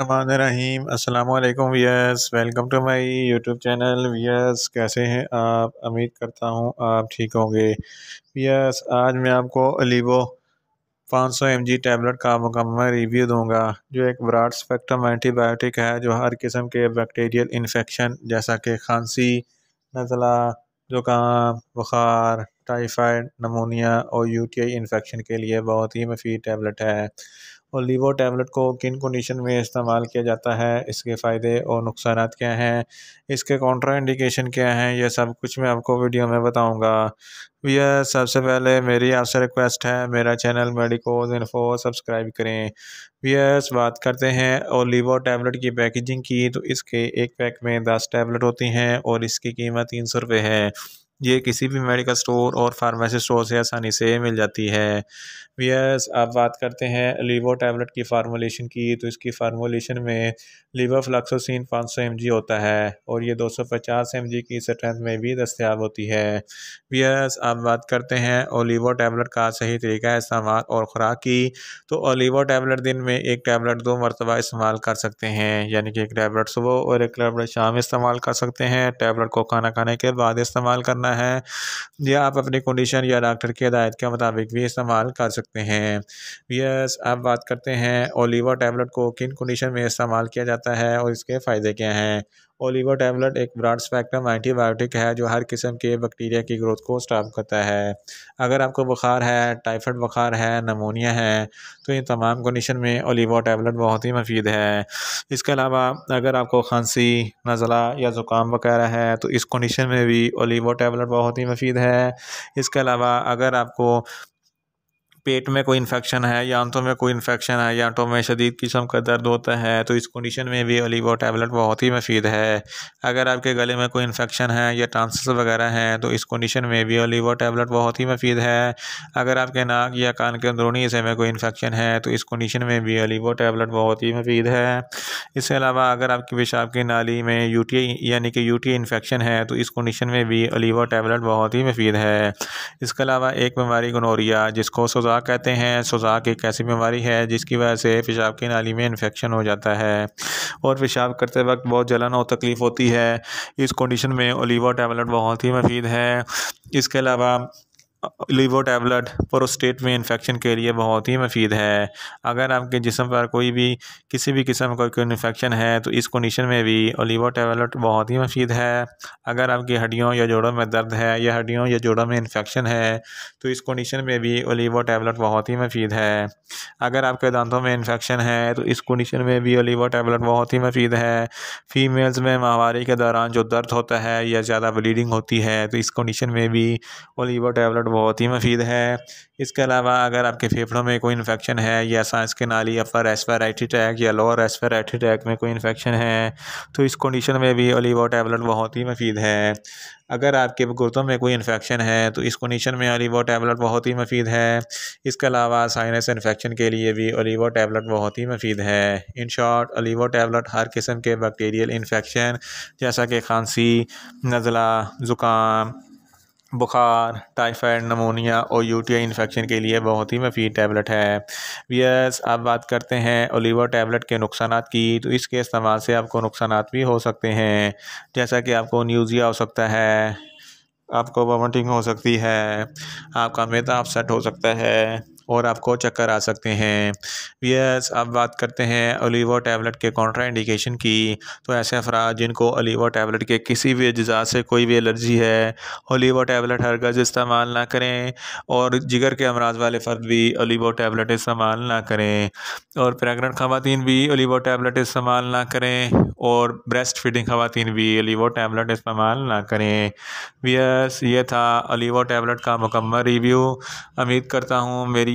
अस्सलाम वालेकुम वीएस welcome to my YouTube channel वीएस कैसे हैं आप उम्मीद करता हूं आप ठीक होंगे वीएस आज मैं आपको अलीवो 500 जी टैबलेट का मुकम्मल रिव्यू दूंगा जो एक ब्राड स्पेक्ट्रम एंटीबायोटिक है जो हर किस्म के बैक्टीरियल इन्फेक्शन जैसा कि खांसी नज़ला ज़ुकाम बुखार टाइफाइड नमोनिया और यूटीआई इन्फेक्शन के लिए बहुत ही मफीद टैबलेट है और लीवो टैबलेट को किन कंडीशन में इस्तेमाल किया जाता है इसके फ़ायदे और नुकसान क्या हैं इसके कॉन्ट्रा इंडिकेशन क्या हैं यह सब कुछ मैं आपको वीडियो में बताऊंगा यह सबसे पहले मेरी आपसे रिक्वेस्ट है मेरा चैनल मेडिकोज इन्फो सब्सक्राइब करें वीएस बात करते हैं और लीवो टैबलेट की पैकेजिंग की तो इसके एक पैक में दस टैबलेट होती हैं और इसकी कीमत तीन सौ रुपये है ये किसी भी मेडिकल स्टोर और फार्मेसी स्टोर से आसानी से मिल जाती है यस अब बात करते हैं लीवो टैबलेट की फार्मोलेशन की तो इसकी फार्मोलेशन में लीवर फ्लक्सोसिन 500 सौ होता है और ये 250 सौ की स्ट्रेंथ में भी दस्तियाब होती है यस अब बात करते हैं ओलीवो टैबलेट का सही तरीका इस्तेमाल और ख़ुराक की तो ओलीवो टैबलेट दिन में एक टैबलेट दो मरतबा इस्तेमाल कर सकते हैं यानी कि एक टैबलेट सुबह और एक टैबलेट शाम इस्तेमाल कर सकते हैं टैबलेट को खाना खाने के बाद इस्तेमाल करना करना है या आप अपनी कंडीशन या डॉक्टर की हदायत के मुताबिक भी इस्तेमाल कर सकते हैं यस अब बात करते हैं ओलिवा टैबलेट को किन कंडीशन में इस्तेमाल किया जाता है और इसके फ़ायदे क्या हैं टैबलेट एक ब्राड स्पेक्ट्रम एंटीबायोटिक है जो हर किस्म के बैक्टीरिया की ग्रोथ को स्टॉप करता है अगर आपको बुखार है टाइफाइड बुखार है नमोनिया है तो इन तमाम कंडीशन में ओलिवो टैबलेट बहुत ही मफीद है इसके अलावा अगर आपको खांसी नज़ला या ज़ुकाम वगैरह है तो इस कंडीशन में भी ओलिवो टैबलेट बहुत ही मफीद है इसके अलावा अगर आपको पेट में कोई इन्फेक्शन है या आंतों में कोई इन्फेक्शन है या आंतों में शदीद किस्म का दर्द होता है तो इस कंडीशन में भी अलीवो टैबलेट बहुत ही मफीद है अगर आपके गले में कोई इन्फेक्शन है या ट्रांसस वगैरह हैं तो इस कंडीशन में भी अलीवो टैबलेट बहुत ही मफीद है अगर आपके नाक या कान के अंदरूनी हिस्से में कोई इन्फेक्शन है तो इस कंडीशन में भी अलीवो टैबलेट बहुत ही मफीद है इसके अलावा अगर आपकी पेशाब की नाली में यू यानी कि यू इन्फेक्शन है तो इस कंडीशन में भी अलीवो टैबलेट बहुत ही मफीद है इसके अलावा एक बीमारी गनोरिया जिसको सजा सुजाक कहते हैं सुजाक एक ऐसी बीमारी है जिसकी वजह से पेशाब की नाली में इन्फेक्शन हो जाता है और पेशाब करते वक्त बहुत जलन और तकलीफ़ होती है इस कंडीशन में ओलीवा टैबलेट बहुत ही मफीद है इसके अलावा लीवो टैबलेट प्रोस्टेट में इन्फेक्शन के लिए बहुत ही मफीद है अगर आपके जिसम पर कोई भी किसी भी किस्म का कोई इन्फेक्शन है तो इस कंडीशन में भी ओलीवो टैबलेट बहुत ही मफीद है अगर आपकी हड्डियों या जोड़ों में दर्द है या हड्डियों या जोड़ों में इन्फेक्शन है तो इस कंडीशन में भी ओलीवो टैबलेट बहुत ही मफीद है अगर आपके दांतों में इन्फेक्शन है तो इस कंडीशन में भी ओलीवो टैबलेट बहुत ही मफीद है फीमेल्स में माहवारी के दौरान जो दर्द होता है या ज़्यादा ब्लीडिंग होती है तो इस कंडीशन में भी ओलीवो टैबलेट प्रोडक्ट बहुत ही मफीद है इसके अलावा अगर आपके फेफड़ों में कोई इन्फेक्शन है या सांस के नाली अपर रेस्पेराइटी टैक या लोअर रेस्पेराइटी टैक में कोई इन्फेक्शन है तो इस कंडीशन में भी ओलिवो टैबलेट बहुत ही मफीद है अगर आपके गुर्दों में कोई इन्फेक्शन है तो इस कंडीशन में ओलिवो टैबलेट बहुत ही मफीद है इसके अलावा साइनस इन्फेक्शन के लिए भी ओलिवो टैबलेट बहुत ही मफीद है इन शॉर्ट ओलिवो टैबलेट हर किस्म के बैक्टीरियल इन्फेक्शन जैसा कि खांसी नज़ला ज़ुकाम बुखार टाइफाइड नमोनिया और यूटीआई इन्फेक्शन के लिए बहुत ही मफीद टैबलेट है वीएस आप बात करते हैं ओलीवर टैबलेट के नुकसान की तो इसके इस्तेमाल से आपको नुकसान भी हो सकते हैं जैसा कि आपको न्यूज़िया हो सकता है आपको वॉमिटिंग हो सकती है आपका मेदा अपसेट हो सकता है और आपको चक्कर आ सकते हैं यस अब बात करते हैं अलीवो टैबलेट के कॉन्ट्रा इंडिकेशन की तो ऐसे अफराज जिनको अलीवो टैबलेट के किसी भी अज्जा से कोई भी एलर्जी है अलीवो टैबलेट गज़ इस्तेमाल ना करें और जिगर के अमराज वाले फ़र्द भी अलीवो टैबलेट इस्तेमाल ना करें और प्रेगनेंट खातन भी अलीवो टैबलेट इस्तेमाल ना करें और ब्रेस्ट फीडिंग खातन भी अलीवो टैबलेट इस्तेमाल ना करें यस ये था अलीवो टैबलेट का मुकम्मल रिव्यू उम्मीद करता हूँ मेरी